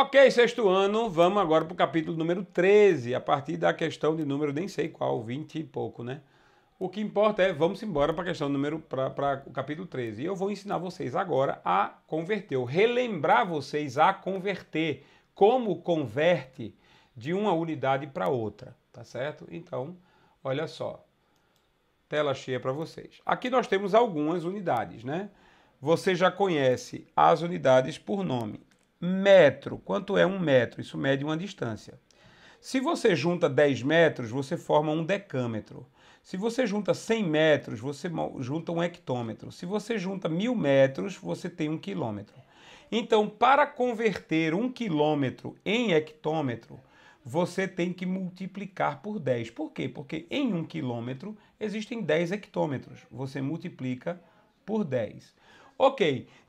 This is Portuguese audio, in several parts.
Ok, sexto ano, vamos agora para o capítulo número 13, a partir da questão de número, nem sei qual, 20 e pouco, né? O que importa é, vamos embora para a questão número, para o capítulo 13. E eu vou ensinar vocês agora a converter, ou relembrar vocês a converter, como converte de uma unidade para outra, tá certo? Então, olha só, tela cheia para vocês. Aqui nós temos algumas unidades, né? Você já conhece as unidades por nome metro. Quanto é um metro? Isso mede uma distância. Se você junta 10 metros, você forma um decâmetro. Se você junta 100 metros, você junta um hectômetro. Se você junta mil metros, você tem um quilômetro. Então, para converter um quilômetro em hectômetro, você tem que multiplicar por 10. Por quê? Porque em um quilômetro existem 10 hectômetros. Você multiplica por 10. Ok,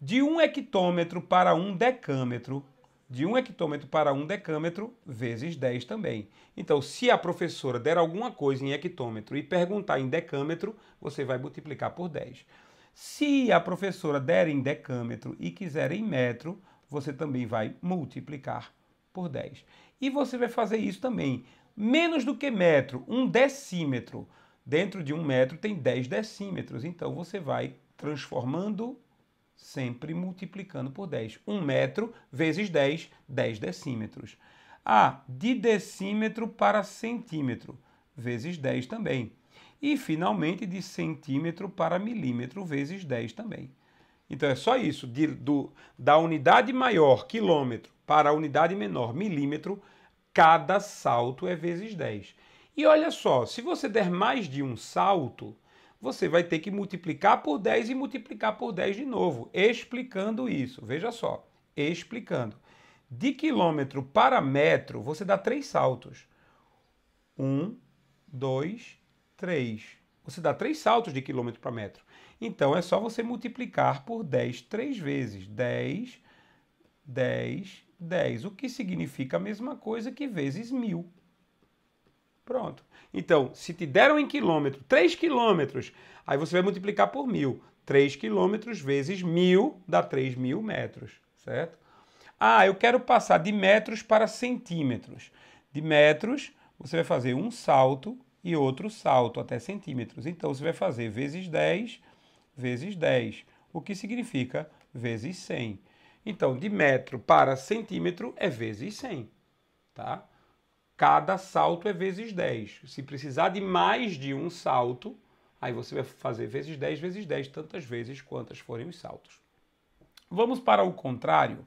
de um hectômetro para um decâmetro, de um hectômetro para um decâmetro, vezes 10 também. Então, se a professora der alguma coisa em hectômetro e perguntar em decâmetro, você vai multiplicar por 10. Se a professora der em decâmetro e quiser em metro, você também vai multiplicar por 10. E você vai fazer isso também. Menos do que metro, um decímetro. Dentro de um metro tem 10 decímetros. Então, você vai transformando sempre multiplicando por 10. 1 um metro vezes 10, 10 decímetros. Ah, de decímetro para centímetro, vezes 10 também. E, finalmente, de centímetro para milímetro, vezes 10 também. Então, é só isso, de, do, da unidade maior, quilômetro, para a unidade menor, milímetro, cada salto é vezes 10. E olha só, se você der mais de um salto, você vai ter que multiplicar por 10 e multiplicar por 10 de novo, explicando isso. Veja só, explicando. De quilômetro para metro, você dá três saltos. Um, dois, três. Você dá três saltos de quilômetro para metro. Então é só você multiplicar por 10 três vezes. 10, 10, 10. O que significa a mesma coisa que vezes mil. Pronto. Então, se te deram em quilômetro, 3 quilômetros, aí você vai multiplicar por mil. 3 quilômetros vezes mil dá 3 mil metros, certo? Ah, eu quero passar de metros para centímetros. De metros, você vai fazer um salto e outro salto até centímetros. Então, você vai fazer vezes 10 vezes 10, o que significa vezes 100. Então, de metro para centímetro é vezes 100, tá? cada salto é vezes 10. Se precisar de mais de um salto, aí você vai fazer vezes 10 vezes 10, tantas vezes quantas forem os saltos. Vamos para o contrário.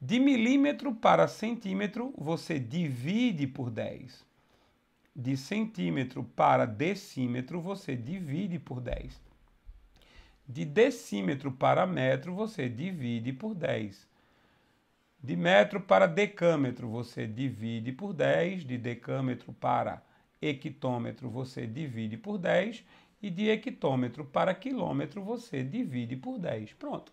De milímetro para centímetro, você divide por 10. De centímetro para decímetro, você divide por 10. De decímetro para metro, você divide por 10. De metro para decâmetro, você divide por 10. De decâmetro para hectômetro, você divide por 10. E de hectômetro para quilômetro, você divide por 10. Pronto.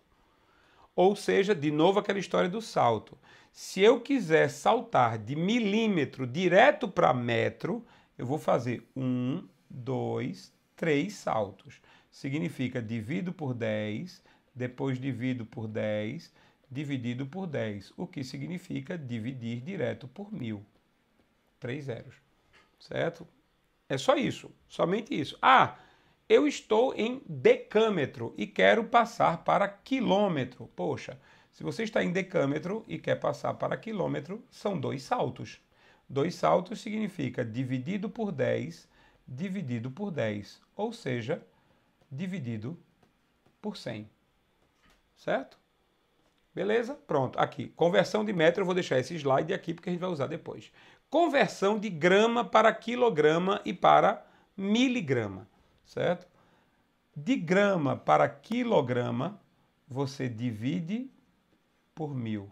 Ou seja, de novo aquela história do salto. Se eu quiser saltar de milímetro direto para metro, eu vou fazer um, dois, três saltos. Significa divido por 10, depois divido por 10, dividido por 10, o que significa dividir direto por 1000. Três zeros. Certo? É só isso, somente isso. Ah, eu estou em decâmetro e quero passar para quilômetro. Poxa, se você está em decâmetro e quer passar para quilômetro, são dois saltos. Dois saltos significa dividido por 10, dividido por 10, ou seja, dividido por 100. Certo? Beleza? Pronto, aqui. Conversão de metro, eu vou deixar esse slide aqui porque a gente vai usar depois. Conversão de grama para quilograma e para miligrama, certo? De grama para quilograma, você divide por mil.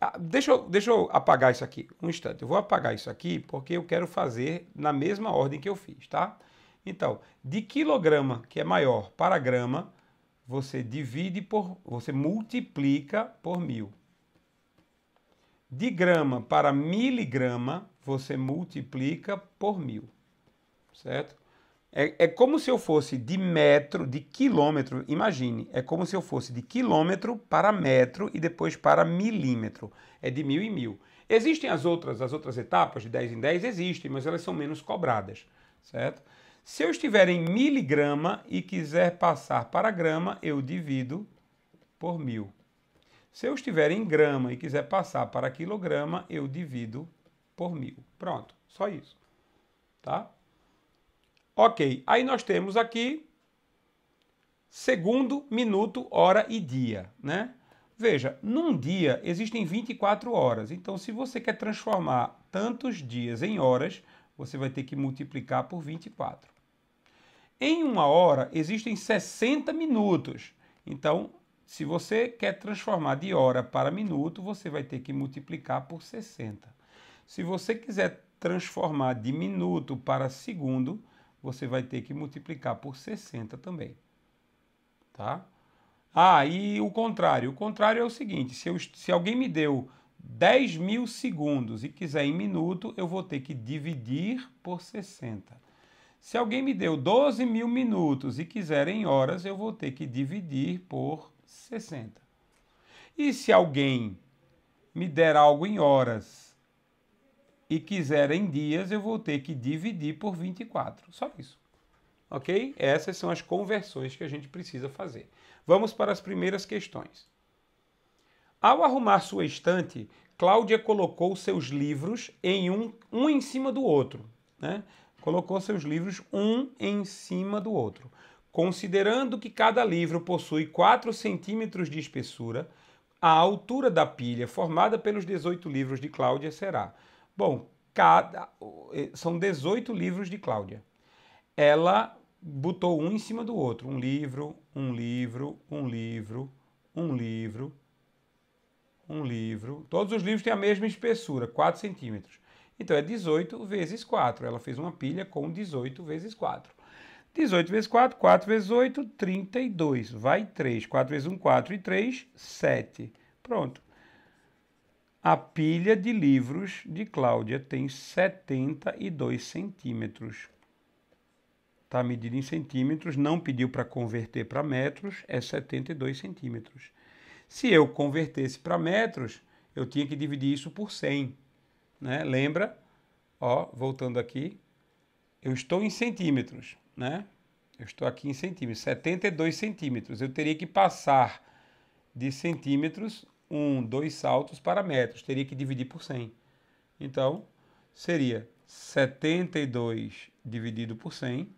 Ah, deixa, eu, deixa eu apagar isso aqui, um instante. Eu vou apagar isso aqui porque eu quero fazer na mesma ordem que eu fiz, tá? Então, de quilograma, que é maior, para grama, você divide por, você multiplica por mil. De grama para miligrama, você multiplica por mil, certo? É, é como se eu fosse de metro, de quilômetro, imagine, é como se eu fosse de quilômetro para metro e depois para milímetro, é de mil em mil. Existem as outras, as outras etapas de 10 em 10? Existem, mas elas são menos cobradas, certo? Se eu estiver em miligrama e quiser passar para grama, eu divido por mil. Se eu estiver em grama e quiser passar para quilograma, eu divido por mil. Pronto, só isso. Tá? Ok, aí nós temos aqui segundo, minuto, hora e dia, né? Veja, num dia existem 24 horas. Então, se você quer transformar tantos dias em horas, você vai ter que multiplicar por 24. Em uma hora existem 60 minutos. Então, se você quer transformar de hora para minuto, você vai ter que multiplicar por 60. Se você quiser transformar de minuto para segundo, você vai ter que multiplicar por 60 também. Tá? Ah, e o contrário. O contrário é o seguinte: se, eu, se alguém me deu 10 mil segundos e quiser em minuto, eu vou ter que dividir por 60. Se alguém me deu 12 mil minutos e quiser em horas, eu vou ter que dividir por 60. E se alguém me der algo em horas e quiser em dias, eu vou ter que dividir por 24. Só isso. Ok? Essas são as conversões que a gente precisa fazer. Vamos para as primeiras questões. Ao arrumar sua estante, Cláudia colocou seus livros em um, um em cima do outro. Né? colocou seus livros um em cima do outro. Considerando que cada livro possui 4 centímetros de espessura, a altura da pilha formada pelos 18 livros de Cláudia será. Bom, cada eh, são 18 livros de Cláudia. Ela botou um em cima do outro, um livro, um livro, um livro, um livro, um livro. Todos os livros têm a mesma espessura, 4 centímetros. Então é 18 vezes 4. Ela fez uma pilha com 18 vezes 4. 18 vezes 4, 4 vezes 8, 32. Vai 3. 4 vezes 1, 4 e 3, 7. Pronto. A pilha de livros de Cláudia tem 72 centímetros. Está medida em centímetros, não pediu para converter para metros, é 72 centímetros. Se eu convertesse para metros, eu tinha que dividir isso por 100 né? Lembra, ó, voltando aqui, eu estou em centímetros, né? Eu estou aqui em centímetros, 72 centímetros. Eu teria que passar de centímetros um, dois saltos para metros. Teria que dividir por 100. Então, seria 72 dividido por 100,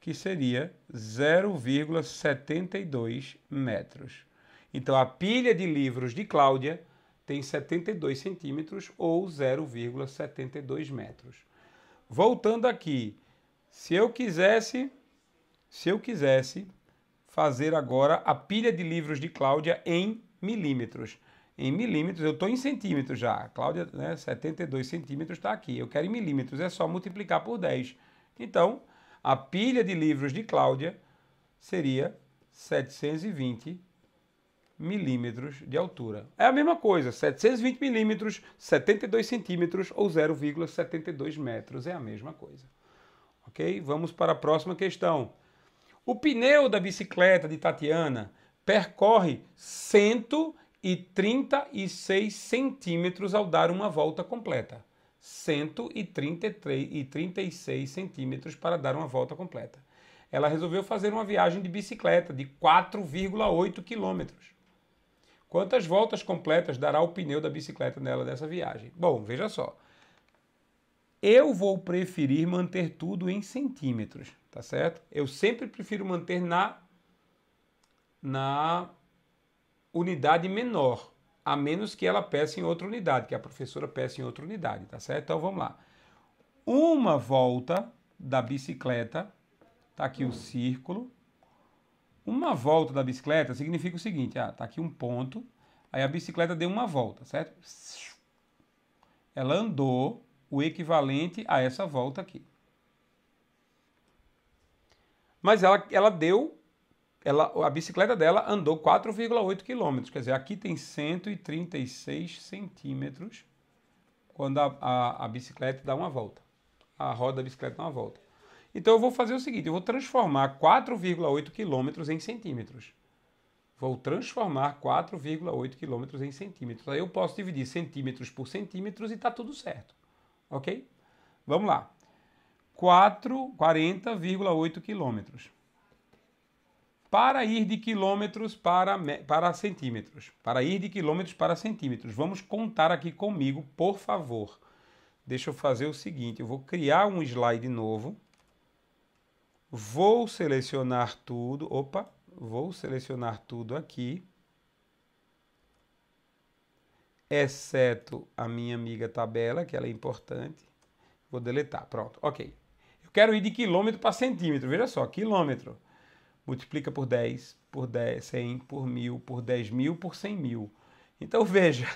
que seria 0,72 metros. Então, a pilha de livros de Cláudia tem 72 centímetros ou 0,72 metros. Voltando aqui, se eu quisesse, se eu quisesse fazer agora a pilha de livros de Cláudia em milímetros. Em milímetros, eu estou em centímetros já. Cláudia, né, 72 centímetros está aqui. Eu quero em milímetros, é só multiplicar por 10. Então, a pilha de livros de Cláudia seria 720 milímetros de altura. É a mesma coisa, 720 milímetros, 72 centímetros ou 0,72 metros, é a mesma coisa. Ok? Vamos para a próxima questão. O pneu da bicicleta de Tatiana percorre 136 centímetros ao dar uma volta completa. 136 e centímetros para dar uma volta completa. Ela resolveu fazer uma viagem de bicicleta de 4,8 quilômetros. Quantas voltas completas dará o pneu da bicicleta nela dessa viagem? Bom, veja só. Eu vou preferir manter tudo em centímetros, tá certo? Eu sempre prefiro manter na, na unidade menor, a menos que ela peça em outra unidade, que a professora peça em outra unidade, tá certo? Então vamos lá. Uma volta da bicicleta, tá aqui o círculo, uma volta da bicicleta significa o seguinte: ah, tá aqui um ponto, aí a bicicleta deu uma volta, certo? Ela andou o equivalente a essa volta aqui. Mas ela, ela deu, ela, a bicicleta dela andou 4,8 quilômetros, quer dizer, aqui tem 136 centímetros quando a, a, a bicicleta dá uma volta. A roda da bicicleta dá uma volta. Então eu vou fazer o seguinte, eu vou transformar 4,8 quilômetros em centímetros. Vou transformar 4,8 quilômetros em centímetros. Aí eu posso dividir centímetros por centímetros e está tudo certo. Ok? Vamos lá. 40,8 quilômetros. Para ir de quilômetros para, para centímetros. Para ir de quilômetros para centímetros. Vamos contar aqui comigo, por favor. Deixa eu fazer o seguinte: eu vou criar um slide novo. Vou selecionar tudo. Opa, vou selecionar tudo aqui. Exceto a minha amiga tabela, que ela é importante. Vou deletar. Pronto, ok. Eu quero ir de quilômetro para centímetro. Veja só, quilômetro. Multiplica por 10, por 10, 100, por 1000, por 10.000, por 100.000. Então veja,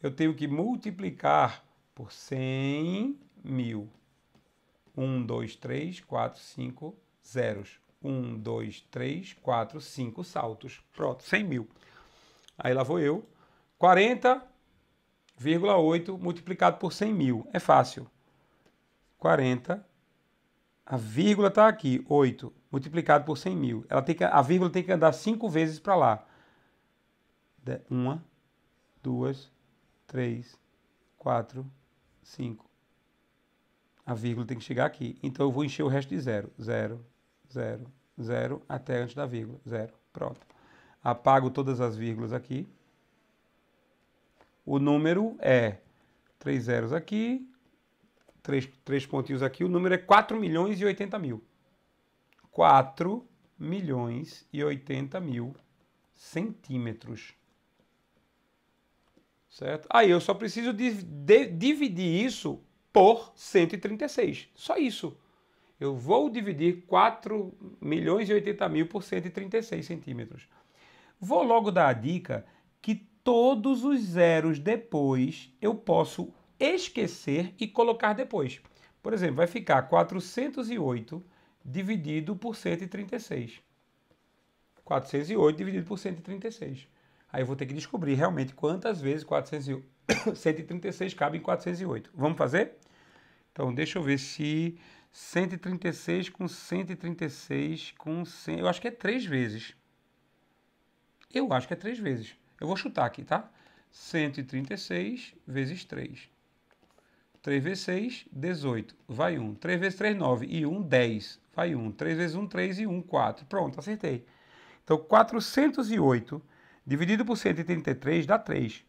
eu tenho que multiplicar por 100 mil. 1, 2, 3, 4, 5, zeros. Um, dois, três, quatro, cinco saltos. Pronto, 100 mil. Aí lá vou eu. 40,8 multiplicado por 100 mil. É fácil. 40, a vírgula está aqui, 8, multiplicado por 100 mil. Ela tem que, a vírgula tem que andar cinco vezes para lá. De, uma, duas, três, quatro, cinco. A vírgula tem que chegar aqui. Então eu vou encher o resto de zero. Zero, zero, zero, até antes da vírgula, zero. Pronto. Apago todas as vírgulas aqui. O número é três zeros aqui, três, três pontinhos aqui. O número é 4 milhões e 80 mil. 4 milhões e 80 mil centímetros. Certo? Aí eu só preciso de, de, dividir isso por 136. Só isso eu vou dividir 4 milhões e 80 mil por 136 centímetros. Vou logo dar a dica que todos os zeros depois eu posso esquecer e colocar depois. Por exemplo, vai ficar 408 dividido por 136. 408 dividido por 136. Aí eu vou ter que descobrir realmente quantas vezes 400, 136 cabe em 408. Vamos fazer? Então, deixa eu ver se 136 com 136 com 100. Eu acho que é três vezes. Eu acho que é três vezes. Eu vou chutar aqui, tá? 136 vezes 3. 3 vezes 6, 18. Vai 1. 3 vezes 3, 9. E 1, 10. Vai 1. 3 vezes 1, 3 e 1, 4. Pronto, acertei. Então, 408 dividido por 133 dá 3.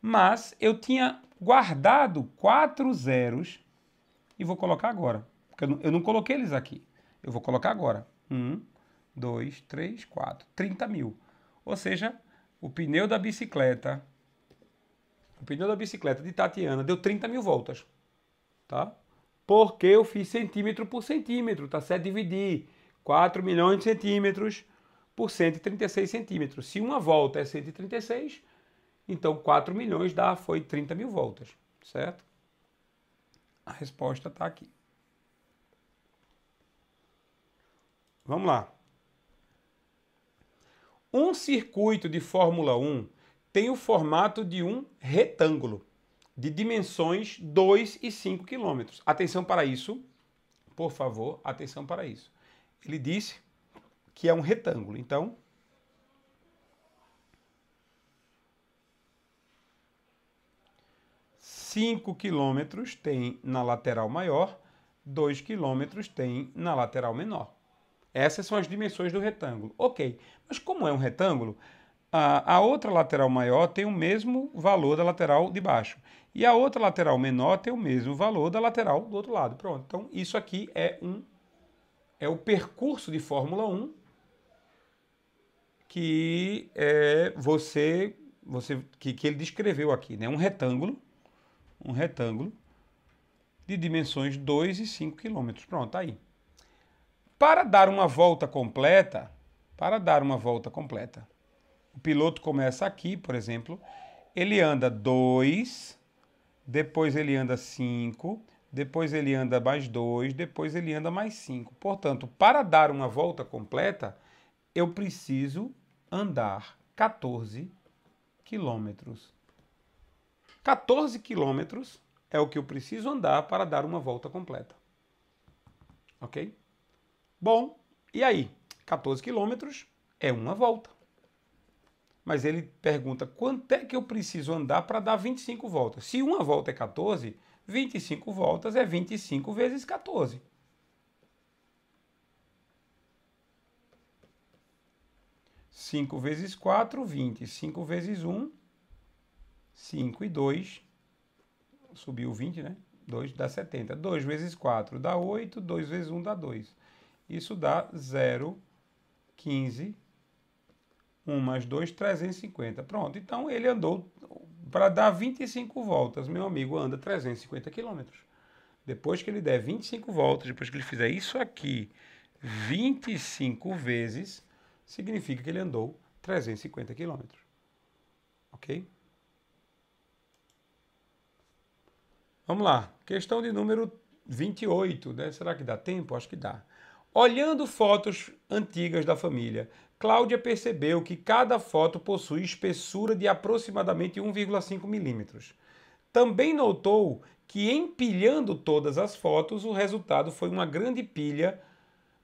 Mas eu tinha guardado 4 zeros e vou colocar agora. Porque eu não, eu não coloquei eles aqui. Eu vou colocar agora. Um, dois, três, quatro. 30 mil. Ou seja, o pneu da bicicleta. O pneu da bicicleta de Tatiana deu 30 mil voltas. Tá? Porque eu fiz centímetro por centímetro, tá certo? Dividir 4 milhões de centímetros por 136 centímetros. Se uma volta é 136, então 4 milhões dá, foi 30 mil voltas, certo? A resposta está aqui. Vamos lá. Um circuito de Fórmula 1 tem o formato de um retângulo de dimensões 2 e 5 quilômetros. Atenção para isso, por favor, atenção para isso. Ele disse que é um retângulo, então cinco quilômetros tem na lateral maior, dois quilômetros tem na lateral menor. Essas são as dimensões do retângulo. Ok, mas como é um retângulo, a, a outra lateral maior tem o mesmo valor da lateral de baixo. E a outra lateral menor tem o mesmo valor da lateral do outro lado. Pronto, então isso aqui é um é o percurso de Fórmula 1 que é você você que, que ele descreveu aqui, né? Um retângulo, um retângulo de dimensões 2 e 5 quilômetros. Pronto, tá aí. Para dar uma volta completa, para dar uma volta completa, o piloto começa aqui, por exemplo, ele anda 2, depois ele anda 5, depois ele anda mais 2, depois ele anda mais 5. Portanto, para dar uma volta completa, eu preciso andar 14 quilômetros. 14 quilômetros é o que eu preciso andar para dar uma volta completa. Ok? Bom, e aí? 14 quilômetros é uma volta. Mas ele pergunta quanto é que eu preciso andar para dar 25 voltas. Se uma volta é 14, 25 voltas é 25 vezes 14. Cinco vezes quatro, vinte. Cinco vezes um, cinco e dois. Subiu vinte, né? Dois dá setenta. Dois vezes quatro dá oito. Dois vezes um dá dois. Isso dá 0, 15, 1 mais 2, 350. Pronto, então ele andou para dar 25 voltas. Meu amigo anda 350 quilômetros. Depois que ele der 25 voltas, depois que ele fizer isso aqui 25 vezes, significa que ele andou 350 quilômetros. Ok? Vamos lá. Questão de número 28. Né? Será que dá tempo? Acho que dá. Olhando fotos antigas da família, Cláudia percebeu que cada foto possui espessura de aproximadamente 1,5 milímetros. Também notou que empilhando todas as fotos, o resultado foi uma grande pilha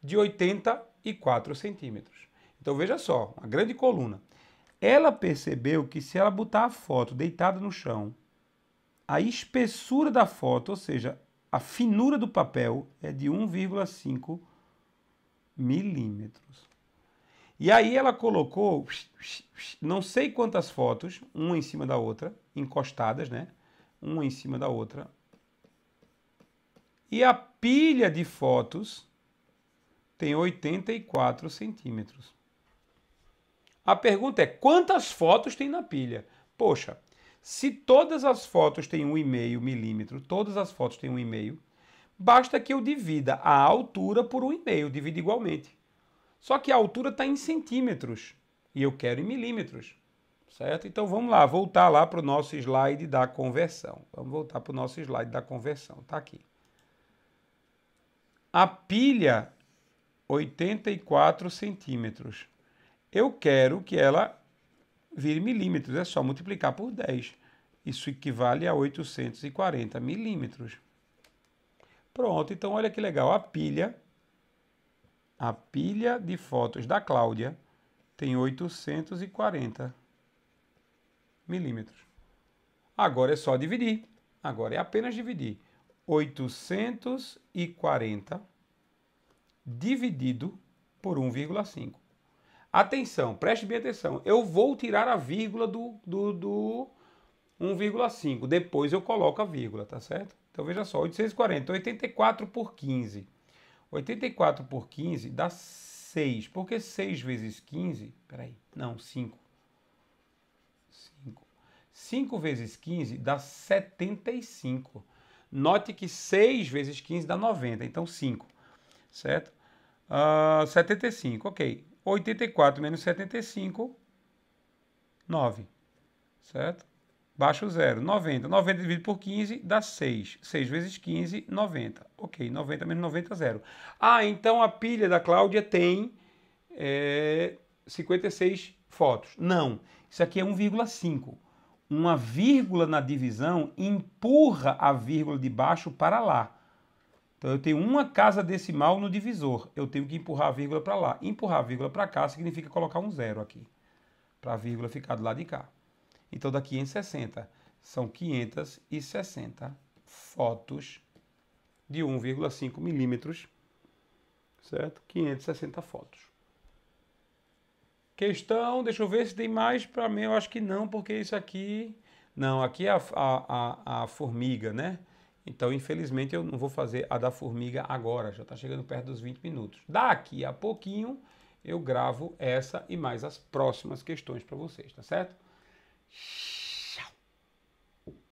de 84 centímetros. Então veja só, uma grande coluna. Ela percebeu que se ela botar a foto deitada no chão, a espessura da foto, ou seja, a finura do papel é de 1,5 milímetros. E aí ela colocou não sei quantas fotos, uma em cima da outra, encostadas, né? Uma em cima da outra. E a pilha de fotos tem 84 centímetros. A pergunta é: quantas fotos tem na pilha? Poxa, se todas as fotos têm 1,5 milímetro, todas as fotos têm 1,5, basta que eu divida a altura por 1,5, eu divido igualmente. Só que a altura está em centímetros e eu quero em milímetros, certo? Então vamos lá, voltar lá para o nosso slide da conversão. Vamos voltar para o nosso slide da conversão, está aqui. A pilha, 84 centímetros. Eu quero que ela vire milímetros, é só multiplicar por 10. Isso equivale a 840 milímetros. Pronto, então olha que legal, a pilha, a pilha de fotos da Cláudia tem 840 milímetros. Agora é só dividir, agora é apenas dividir. 840 dividido por 1,5. Atenção, preste bem atenção, eu vou tirar a vírgula do, do, do 1,5, depois eu coloco a vírgula, tá certo? Então veja só, 840, 84 por 15. 84 por 15 dá 6. Por que 6 vezes 15? Peraí, não, 5. 5. 5 vezes 15 dá 75. Note que 6 vezes 15 dá 90, então 5, certo? Uh, ah, 75, ok. 84 menos 75, 9, certo? baixo zero. 90. 90 dividido por 15 dá 6. 6 vezes 15, 90. Ok, 90 menos 90, zero. Ah, então a pilha da Cláudia tem é, 56 fotos. Não, isso aqui é 1,5. Uma vírgula na divisão empurra a vírgula de baixo para lá. Então eu tenho uma casa decimal no divisor. Eu tenho que empurrar a vírgula para lá. Empurrar a vírgula para cá significa colocar um zero aqui. Para a vírgula ficar do lado de cá. Então, daqui em 60, São 560 fotos de 1,5 milímetros, certo? 560 fotos. Questão, deixa eu ver se tem mais para mim. Eu acho que não, porque isso aqui... Não, aqui é a, a, a, a formiga, né? Então, infelizmente, eu não vou fazer a da formiga agora, já está chegando perto dos 20 minutos. Daqui a pouquinho eu gravo essa e mais as próximas questões para vocês, tá certo? Shh.